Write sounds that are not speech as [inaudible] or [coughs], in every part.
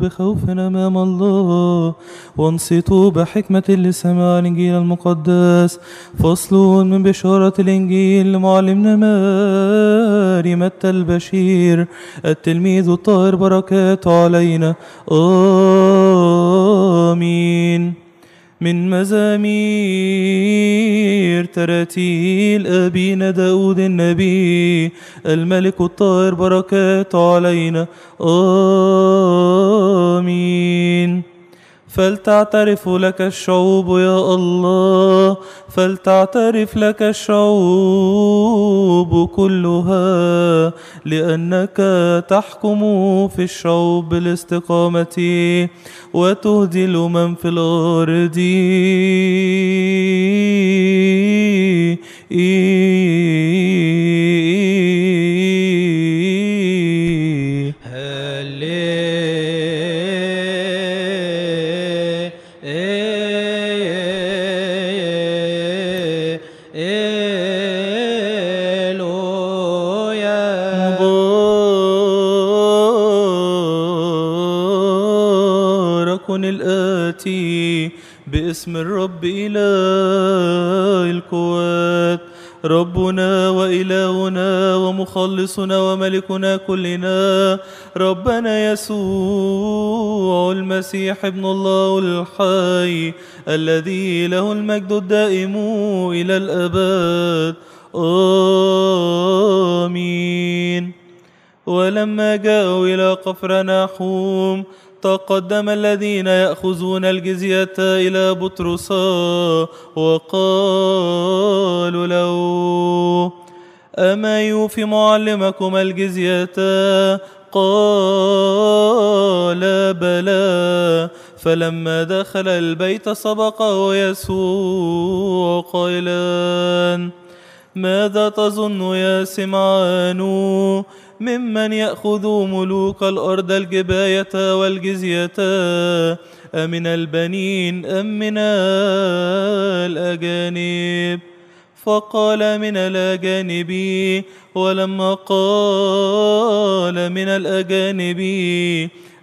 بخوف أمام الله وانصتوا بحكمة لسماع الإنجيل المقدس فصلوا من بشارة الإنجيل لمعلمنا ماري متى البشير التلميذ الطاهر بركات علينا آمين من مزامير تراتيل أبينا داود النبي الملك الطاهر بركاته علينا آمين فلتعترف لك الشعوب يا الله فلتعترف لك الشعوب كلها لأنك تحكم في الشعوب بالاستقامة وتهدل من في الأرض إيه ربنا وإلهنا ومخلصنا وملكنا كلنا ربنا يسوع المسيح ابن الله الحي الذي له المجد الدائم إلى الأبد آمين ولما جاءوا إلى قفر ناحوم حتى قدم الذين يأخذون الجزية إلى بطرس وقالوا له أما يوفي معلمكم الجزية قال بلى فلما دخل البيت سبقه يسوع قائلا ماذا تظن يا سمعان ممن يأخذ ملوك الأرض الجباية والجزية أمن البنين أم من الأجانب فقال من الأجانب ولما قال من الأجانب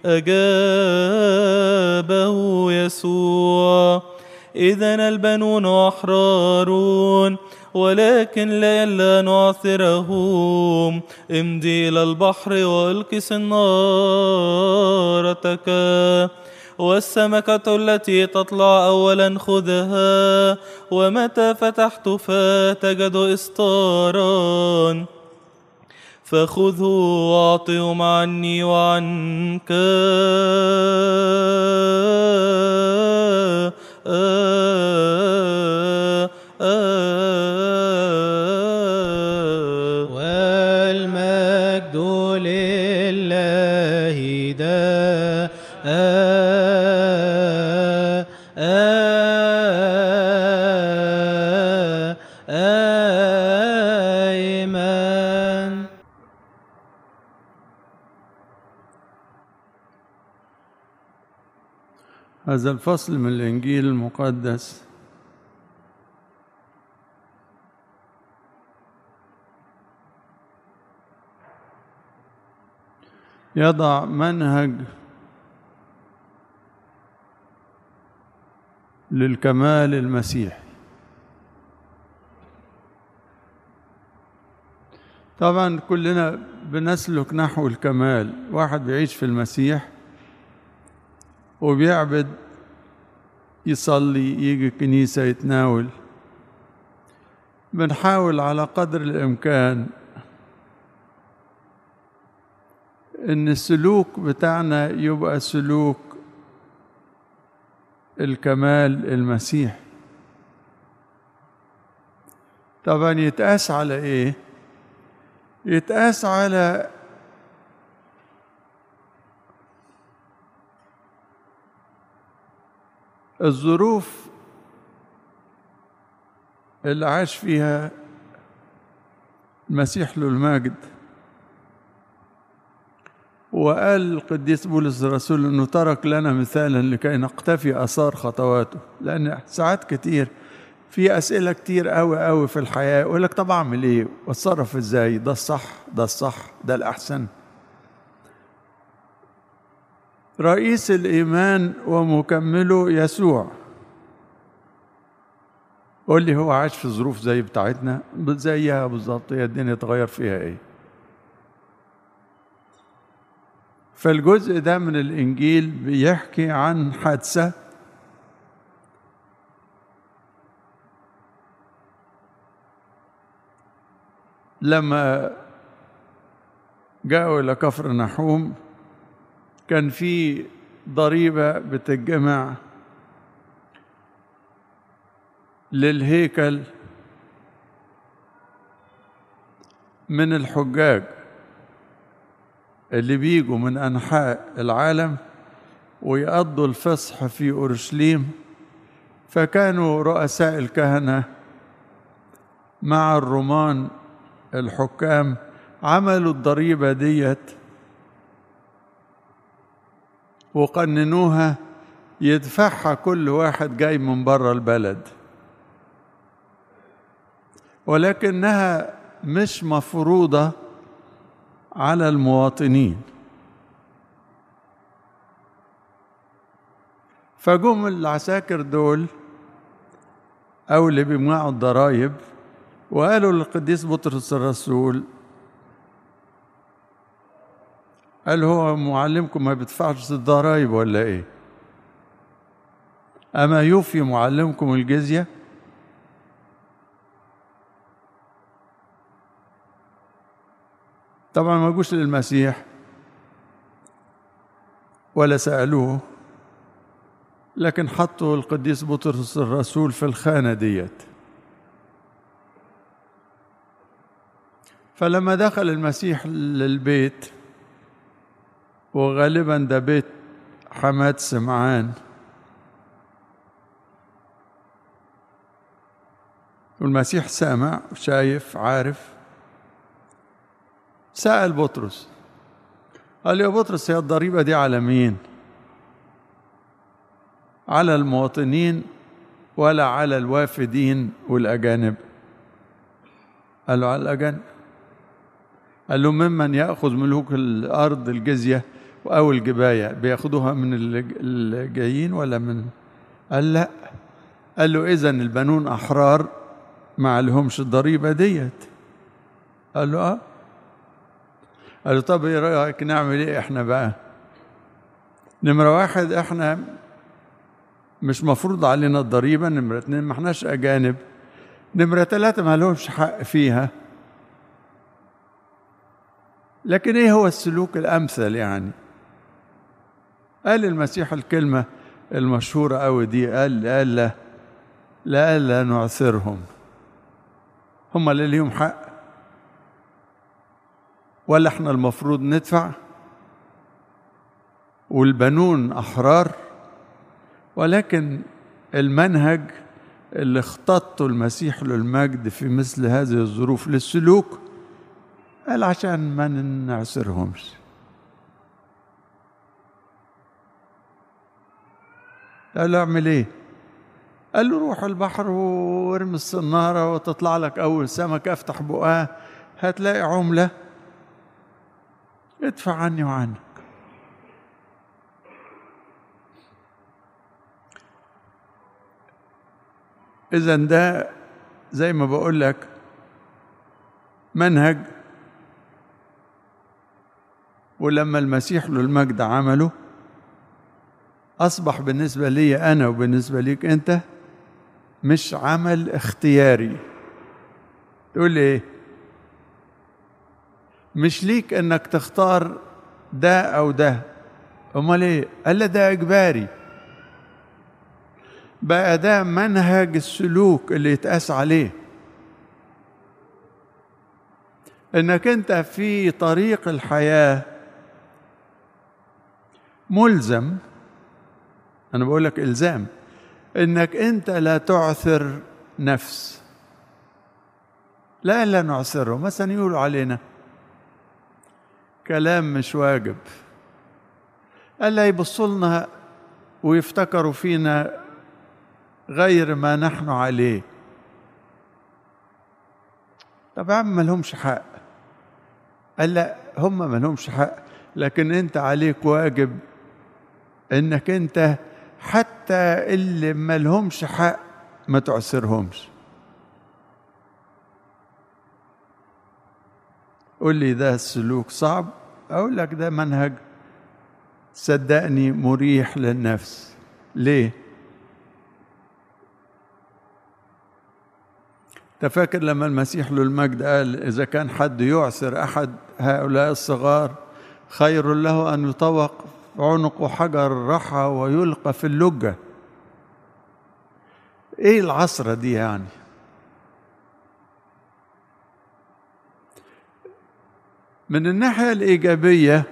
أجابه يسوع إذا البنون أحرارون ولكن لئلا نعثرهم امضي إلى البحر والق سنارتك والسمكة التي تطلع أولا خذها ومتى فتحت فتجد إستارا فخذه وأعطهم عني وعنك uh, uh. هذا الفصل من الإنجيل المقدس يضع منهج للكمال المسيحي طبعا كلنا بنسلك نحو الكمال واحد بيعيش في المسيح وبيعبد يصلي يجي الكنيسة يتناول بنحاول على قدر الإمكان إن السلوك بتاعنا يبقى سلوك الكمال المسيحي طبعا يتقاس على إيه؟ يتقاس على الظروف اللي عاش فيها المسيح له المجد وقال القديس بولس الرسول انه ترك لنا مثالا لكي نقتفي اثار خطواته لان ساعات كتير في اسئله كتير قوي قوي في الحياه يقول لك طب اعمل ايه واتصرف ازاي ده الصح ده الصح ده الاحسن رئيس الايمان ومكمله يسوع قول لي هو عاش في ظروف زي بتاعتنا زيها بالظبط هي الدنيا اتغير فيها ايه فالجزء ده من الانجيل بيحكي عن حادثه لما جاءوا الى كفر نحوم كان في ضريبة بتتجمع للهيكل من الحجاج اللي بيجوا من أنحاء العالم ويقضوا الفصح في أورشليم فكانوا رؤساء الكهنة مع الرومان الحكام عملوا الضريبة ديت وقننوها يدفعها كل واحد جاي من بره البلد ولكنها مش مفروضه على المواطنين فجم العساكر دول او اللي بيمنعوا الضرايب وقالوا للقديس بطرس الرسول قال هو معلمكم ما بيدفعش الضرايب ولا ايه اما يوفي معلمكم الجزيه طبعا ما جوش للمسيح ولا سألوه لكن حطوا القديس بطرس الرسول في الخانة ديت فلما دخل المسيح للبيت وغالبا ده بيت حماد سمعان والمسيح سامع وشايف عارف سأل بطرس قال يا بطرس هي الضريبة دي على مين؟ على المواطنين ولا على الوافدين والأجانب قال له على الأجانب قال له ممن يأخذ ملوك الأرض الجزية أو الجباية بياخدوها من الجايين ولا من قال لا قال له إذا البنون أحرار ما عليهمش الضريبة ديت قال له آه قال له طب إيه رأيك نعمل إيه إحنا بقى نمرة واحد إحنا مش مفروض علينا الضريبة نمرة اتنين ما احناش أجانب نمرة ثلاثة ما لهمش حق فيها لكن ايه هو السلوك الامثل يعني قال المسيح الكلمة المشهورة أوي دي قال لا, لا نعثرهم هم اللي ليهم حق ولا احنا المفروض ندفع والبنون أحرار ولكن المنهج اللي اختطه المسيح للمجد في مثل هذه الظروف للسلوك قال عشان ما نعسرهمش قال له اعمل ايه قال له روح البحر وارمي الصنارة وتطلع لك أول سمك افتح بقاه هتلاقي عملة ادفع عني وعنك إذا ده زي ما بقول لك منهج ولما المسيح له المجد عمله اصبح بالنسبه لي انا وبالنسبه ليك انت مش عمل اختياري تقول لي ايه مش ليك انك تختار ده او ده امال ايه الا ده اجباري بقى ده منهج السلوك اللي يتقاس عليه انك انت في طريق الحياه ملزم انا بقول لك الزام انك انت لا تعثر نفس لا الا نعثره مثلا يقولوا علينا كلام مش واجب الا يبصوا لنا ويفتكروا فينا غير ما نحن عليه طب يا عم مالهمش حق قال لا هم مالهمش حق لكن انت عليك واجب انك انت حتى اللي ما لهمش حق ما تعسرهمش قول لي ده السلوك صعب اقول لك ده منهج صدقني مريح للنفس ليه تفاكر لما المسيح له المجد قال إذا كان حد يعسر أحد هؤلاء الصغار خير له أن يطوق عنق حجر رحى ويلقى في اللجة ايه العصرة دي يعني من الناحية الإيجابية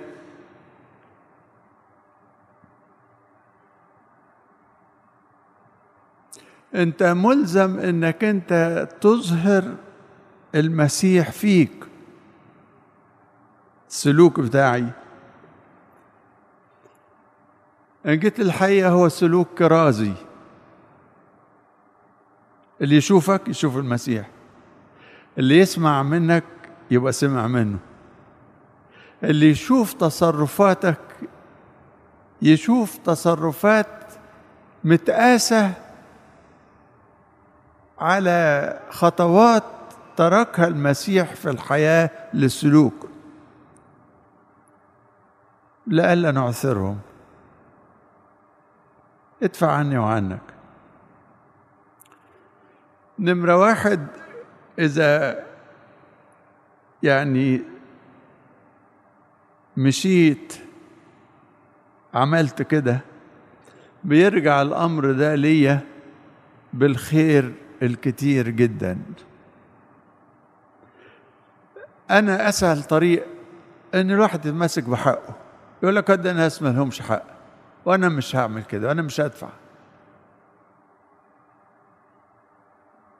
أنت ملزم أنك أنت تظهر المسيح فيك السلوك بتاعي إن قلت الحقيقة هو سلوك كرازي اللي يشوفك يشوف المسيح اللي يسمع منك يبقى سمع منه اللي يشوف تصرفاتك يشوف تصرفات متقاسة على خطوات تركها المسيح في الحياة للسلوك لئلا نعثرهم ادفع عني وعنك نمرة واحد إذا يعني مشيت عملت كده بيرجع الأمر ده ليا بالخير الكتير جدا أنا أسهل طريق إن الواحد يتمسك بحقه يقول لك ده الناس ما لهمش حق وانا مش هعمل كده وانا مش هدفع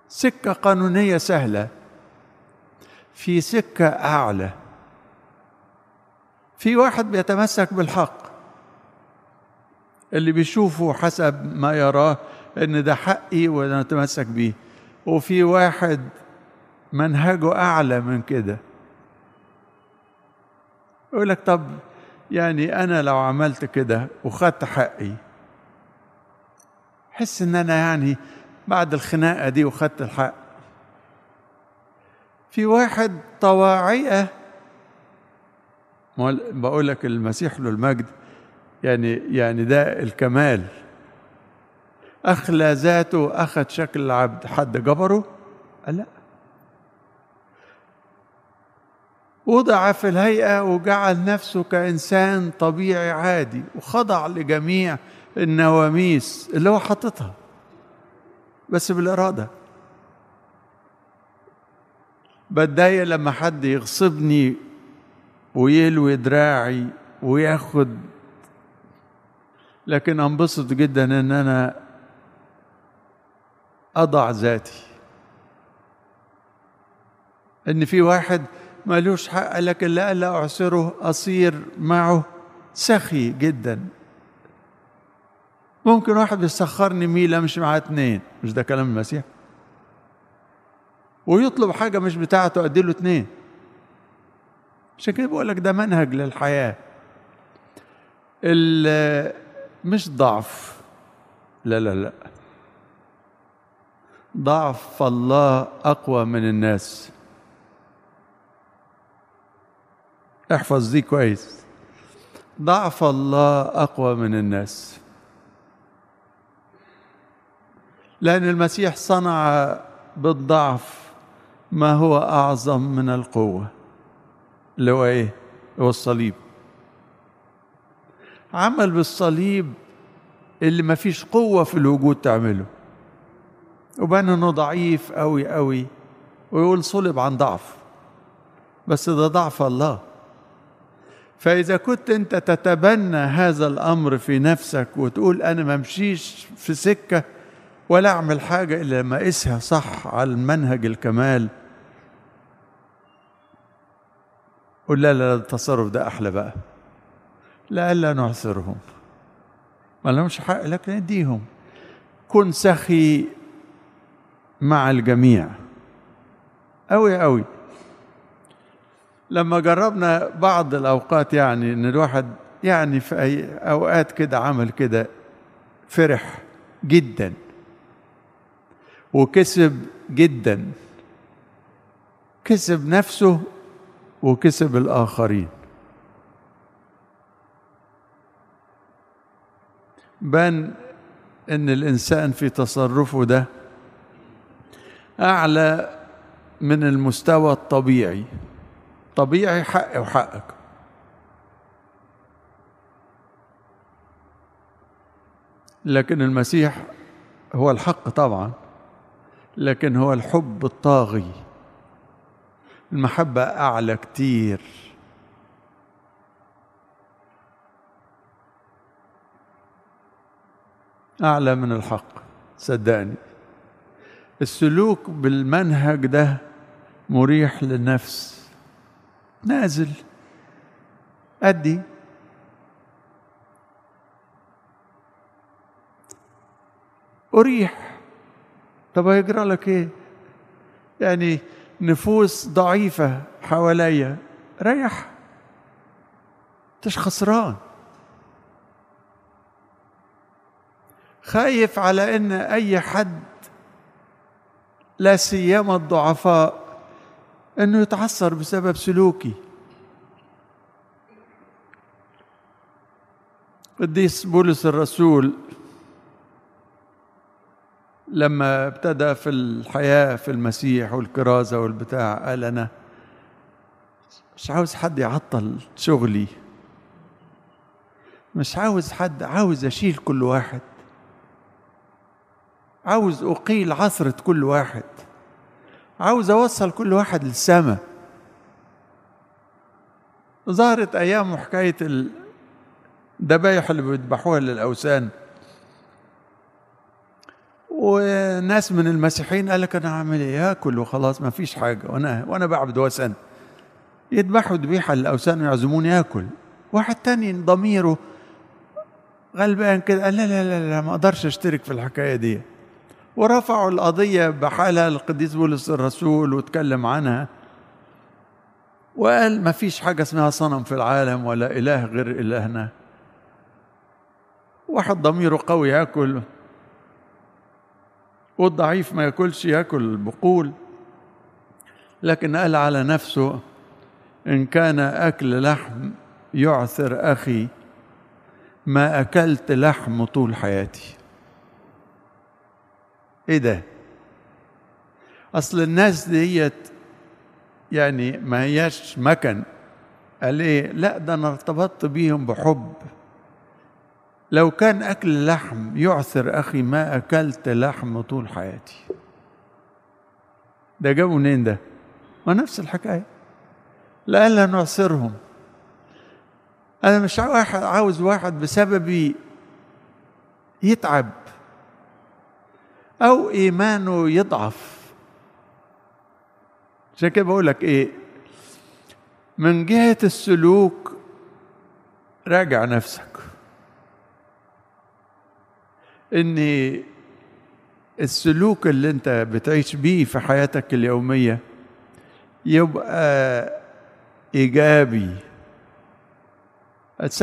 سكه قانونيه سهله في سكه اعلى في واحد بيتمسك بالحق اللي بيشوفه حسب ما يراه ان ده حقي وانا اتمسك بيه وفي واحد منهجه اعلى من كده يقول لك طب يعني انا لو عملت كده وخدت حقي حس ان انا يعني بعد الخناقه دي وخدت الحق في واحد طواعيه بقول لك المسيح له المجد يعني يعني ده الكمال أخلى ذاته أخذ شكل العبد حد جبره؟ قال لا وضع في الهيئة وجعل نفسه كإنسان طبيعي عادي وخضع لجميع النواميس اللي هو حاططها بس بالإرادة بتضايق لما حد يغصبني ويلوي دراعي وياخد لكن انبسط جدا ان انا اضع ذاتي ان في واحد مالوش حق لكن لا أعسره أصير معه سخي جدا ممكن واحد بيسخرني ميلة أمشي معاه اتنين مش ده كلام المسيح ويطلب حاجة مش بتاعته أديله اتنين عشان كده بقول لك ده منهج للحياة مش ضعف لا لا لا ضعف الله أقوى من الناس احفظ دي كويس ضعف الله اقوى من الناس لان المسيح صنع بالضعف ما هو اعظم من القوه اللي هو ايه هو الصليب عمل بالصليب اللي ما فيش قوه في الوجود تعمله وبان انه ضعيف قوي قوي ويقول صلب عن ضعف بس ده ضعف الله فإذا كنت أنت تتبنى هذا الأمر في نفسك وتقول أنا ما امشيش في سكة ولا أعمل حاجة إلا لما أقيسها صح على المنهج الكمال قول لا لا التصرف ده أحلى بقى لئلا نعسرهم ما لهمش حق لكن اديهم كن سخي مع الجميع أوي أوي لما جربنا بعض الأوقات يعني إن الواحد يعني في أي أوقات كده عمل كده فرح جدا وكسب جدا كسب نفسه وكسب الآخرين بان ان الانسان في تصرفه ده اعلى من المستوى الطبيعي طبيعي حقي وحقك لكن المسيح هو الحق طبعا لكن هو الحب الطاغي المحبة أعلى كتير أعلى من الحق صدقني السلوك بالمنهج ده مريح للنفس نازل أدي أريح طب هيجرى لك إيه؟ يعني نفوس ضعيفة حواليا ريح مش خسران خايف على ان اي حد لا سيما الضعفاء انه يتعثر بسبب سلوكي قديس بولس الرسول لما ابتدى في الحياة في المسيح والكرازة والبتاع قال أنا مش عاوز حد يعطل شغلي مش عاوز حد عاوز أشيل كل واحد عاوز أقيل عثرة كل واحد عاوز اوصل كل واحد للسماء ظهرت ايام حكايه الذبايح اللي بيذبحوها للاوثان وناس من المسيحيين قال لك انا هعمل ايه اكل وخلاص ما فيش حاجه وانا وانا بعبد وثن يذبحوا ذبيحه للاوثان ويعزموني اكل واحد تاني ضميره غلبان كده قال لا لا لا, لا ما اقدرش اشترك في الحكايه دي ورفعوا القضية بحالها القديس بولس الرسول وتكلم عنها وقال ما فيش حاجة اسمها صنم في العالم ولا إله غير إلهنا واحد ضميره قوي ياكل والضعيف ما ياكلش ياكل البقول لكن قال على نفسه إن كان أكل لحم يعثر أخي ما أكلت لحم طول حياتي ايه ده اصل الناس ديت يعني ما هياش مكن قال ايه لا ده انا ارتبطت بيهم بحب لو كان اكل لحم يعثر اخي ما اكلت لحم طول حياتي ده جابوا منين ده ما نفس الحكايه لئلا نعصرهم انا مش واحد عاوز واحد بسببي يتعب أو إيمانه يضعف عشان كده بقول لك إيه من جهة السلوك راجع نفسك إن السلوك اللي أنت بتعيش بيه في حياتك اليومية يبقى إيجابي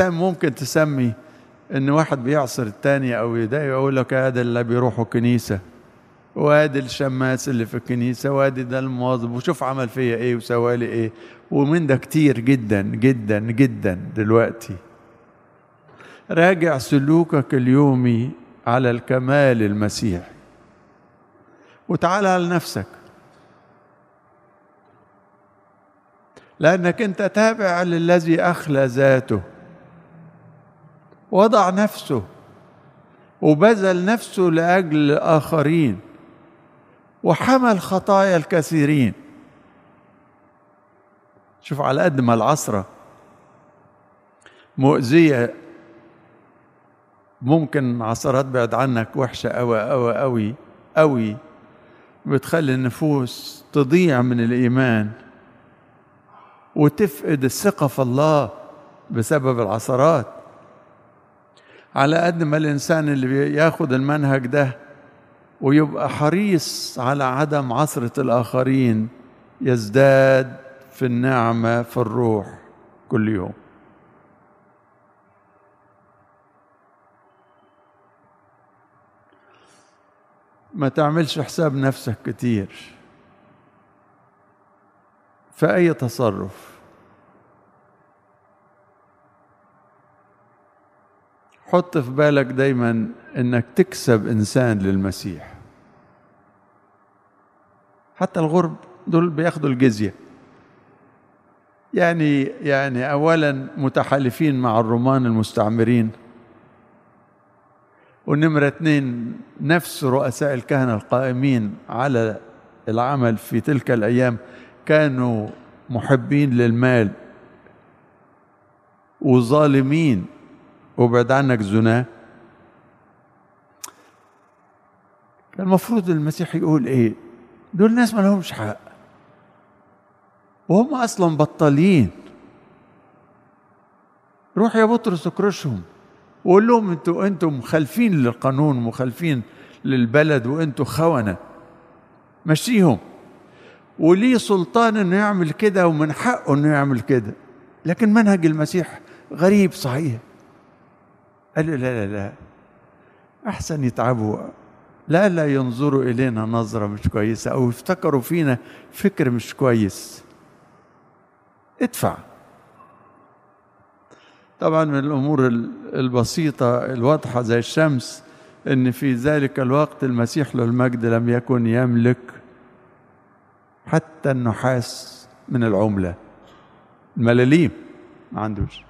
ممكن تسمي ان واحد بيعصر التاني او يضايق يقول لك هذا اللي بيروحوا كنيسه وادي الشماس اللي في الكنيسه وادي ده المواظب وشوف عمل فيا ايه وسوالي ايه ومن ده كتير جدا جدا جدا دلوقتي راجع سلوكك اليومي على الكمال المسيحي وتعالى على نفسك لانك انت تابع للذي اخلى ذاته وضع نفسه وبذل نفسه لاجل الاخرين وحمل خطايا الكثيرين شوف على قد ما العصره مؤذيه ممكن عصرات بعد عنك وحشه قوي قوي قوي قوي بتخلي النفوس تضيع من الايمان وتفقد الثقه في الله بسبب العصرات على قد ما الانسان اللي بياخد المنهج ده ويبقى حريص على عدم عثره الاخرين يزداد في النعمه في الروح كل يوم ما تعملش حساب نفسك كتير في اي تصرف حط في بالك دايما انك تكسب انسان للمسيح حتى الغرب دول بياخدوا الجزيه يعني يعني اولا متحالفين مع الرومان المستعمرين ونمرة اتنين نفس رؤساء الكهنة القائمين على العمل في تلك الأيام كانوا محبين للمال وظالمين وابعد عنك زنا كان المفروض المسيح يقول ايه دول ناس ما لهمش حق وهم اصلا بطلين روح يا بطرس اكرشهم وقول لهم انتوا انتوا مخالفين للقانون مخالفين للبلد وانتوا خونه مشيهم وليه سلطان انه يعمل كده ومن حقه انه يعمل كده لكن منهج المسيح غريب صحيح قال له لا لا لا أحسن يتعبوا لا لا ينظروا إلينا نظرة مش كويسة أو يفتكروا فينا فكر مش كويس ادفع طبعا من الأمور البسيطة الواضحة زي الشمس ان في ذلك الوقت المسيح له المجد لم يكن يملك حتى النحاس من العمله الملاليم ما عندوش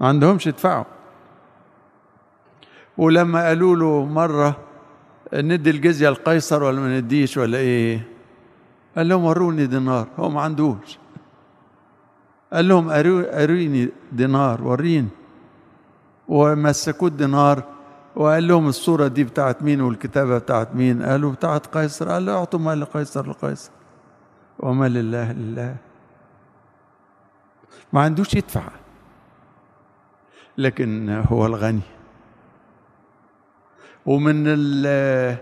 ما عندهمش يدفعوا ولما قالوا له مرة ندي الجزية لقيصر ولا ما نديش ولا ايه قال لهم وروني دينار هو ما عندوش قال لهم اريني دينار وريني ومسكوه الدينار وقال لهم الصورة دي بتاعت مين والكتابة بتاعت مين قالوا بتاعت قيصر قال له اعطوا مال لقيصر لقيصر وما لله لله ما عندوش يدفع لكن هو الغني ومن ال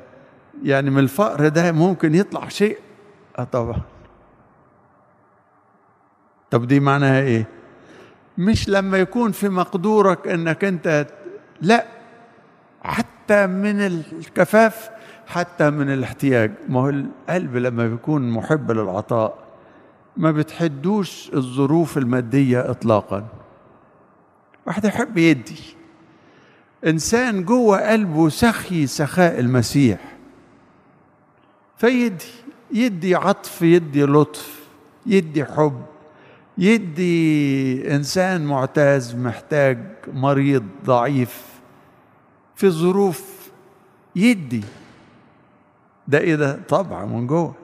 يعني من الفقر ده ممكن يطلع شيء اه طبعا طب دي معناها ايه مش لما يكون في مقدورك انك انت لا حتى من الكفاف حتى من الاحتياج ما هو القلب لما بيكون محب للعطاء ما بتحدوش الظروف المادية إطلاقا واحد يحب يدي انسان جوه قلبه سخي سخاء المسيح فيدي يدي عطف يدي لطف يدي حب يدي انسان معتاز محتاج مريض ضعيف في ظروف يدي ده ايه ده طبعا من جوه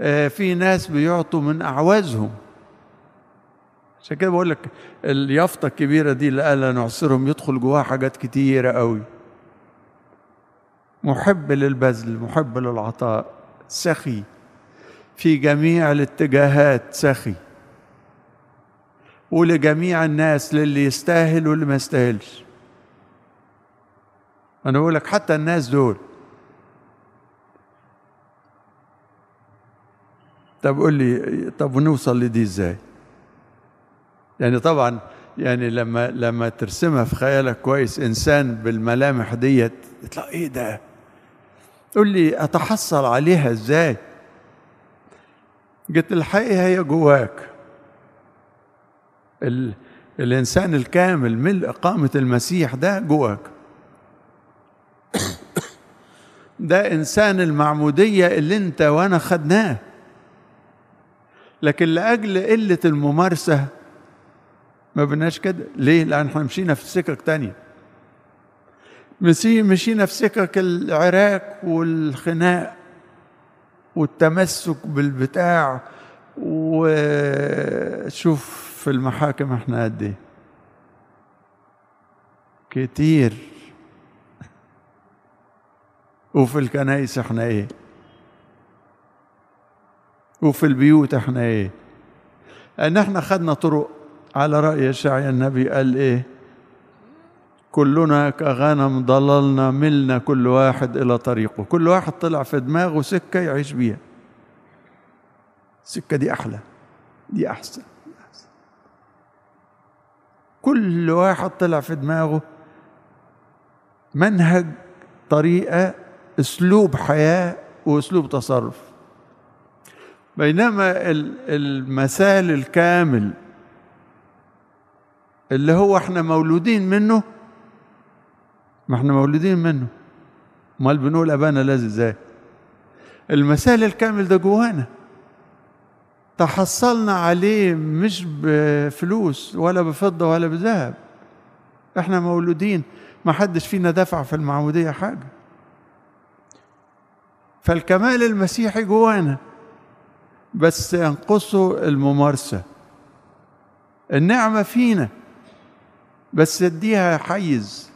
آه، في ناس بيعطوا من اعوازهم عشان كده بقول لك اليافطه الكبيره دي اللي قال نعصرهم يدخل جواها حاجات كتيره قوي محب للبذل محب للعطاء سخي في جميع الاتجاهات سخي ولجميع الناس للي يستاهل واللي ما يستاهلش انا بقول لك حتى الناس دول طب قول لي طب ونوصل لدي ازاي يعني طبعا يعني لما لما ترسمها في خيالك كويس انسان بالملامح ديت يطلع ايه ده تقول لي اتحصل عليها ازاي قلت الحقيقه هي جواك ال... الانسان الكامل ملء قامه المسيح ده جواك [coughs] ده انسان المعموديه اللي انت وانا خدناه لكن لاجل قله الممارسه ما بناش كده ليه لان احنا مشينا في سكك تانية مشينا في سكك العراك والخناق والتمسك بالبتاع وشوف في المحاكم احنا قد ايه كتير وفي الكنايس احنا ايه وفي البيوت احنا ايه ان احنا خدنا طرق على رأي شعي النبي قال إيه كلنا كغنم ضللنا ملنا كل واحد إلى طريقه كل واحد طلع في دماغه سكة يعيش بيها السكة دي أحلى دي أحسن كل واحد طلع في دماغه منهج طريقة أسلوب حياة وأسلوب تصرف بينما المثال الكامل اللي هو احنا مولودين منه ما احنا مولودين منه امال بنقول ابانا لازم ازاي المثال الكامل ده جوانا تحصلنا عليه مش بفلوس ولا بفضة ولا بذهب احنا مولودين ما حدش فينا دفع في المعمودية حاجة فالكمال المسيحي جوانا بس ينقصه الممارسة النعمة فينا بس اديها حيز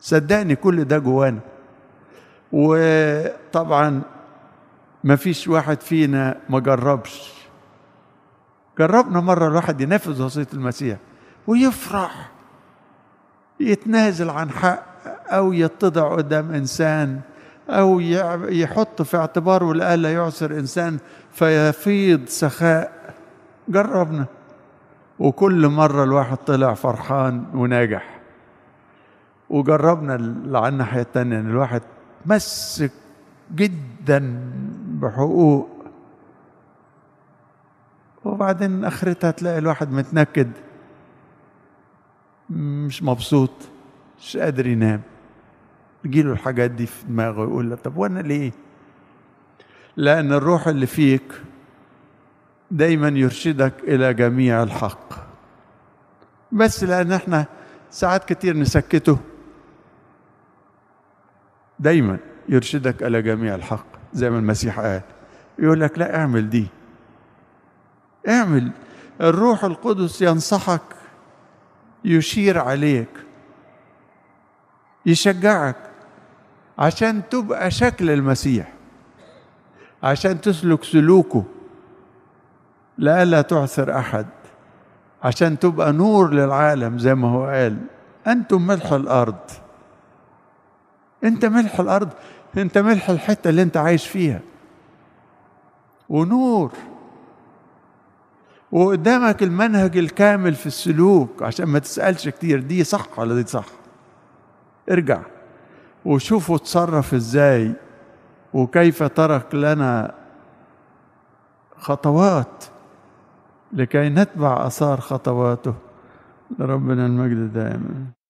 صدقني كل ده جوانا وطبعا ما فيش واحد فينا ما جربش جربنا مرة الواحد ينفذ وصية المسيح ويفرح يتنازل عن حق أو يتضع قدام إنسان أو يحط في اعتباره لئلا يعسر إنسان فيفيض سخاء جربنا وكل مرة الواحد طلع فرحان وناجح وجربنا اللي على الناحية التانية إن الواحد مسك جدا بحقوق وبعدين آخرتها تلاقي الواحد متنكد مش مبسوط مش قادر ينام تجيله الحاجات دي في دماغه يقول له طب وانا ليه لان الروح اللي فيك دايما يرشدك إلى جميع الحق بس لأن احنا ساعات كتير نسكته دايما يرشدك إلى جميع الحق زي ما المسيح قال يقول لك لا اعمل دي اعمل الروح القدس ينصحك يشير عليك يشجعك عشان تبقى شكل المسيح عشان تسلك سلوكه لئلا تعثر احد عشان تبقى نور للعالم زي ما هو قال انتم ملح الارض انت ملح الارض انت ملح الحته اللي انت عايش فيها ونور وقدامك المنهج الكامل في السلوك عشان ما تسالش كتير دي صح ولا دي صح ارجع وشوف اتصرف ازاي وكيف ترك لنا خطوات لكي نتبع اثار خطواته لربنا المجد دائما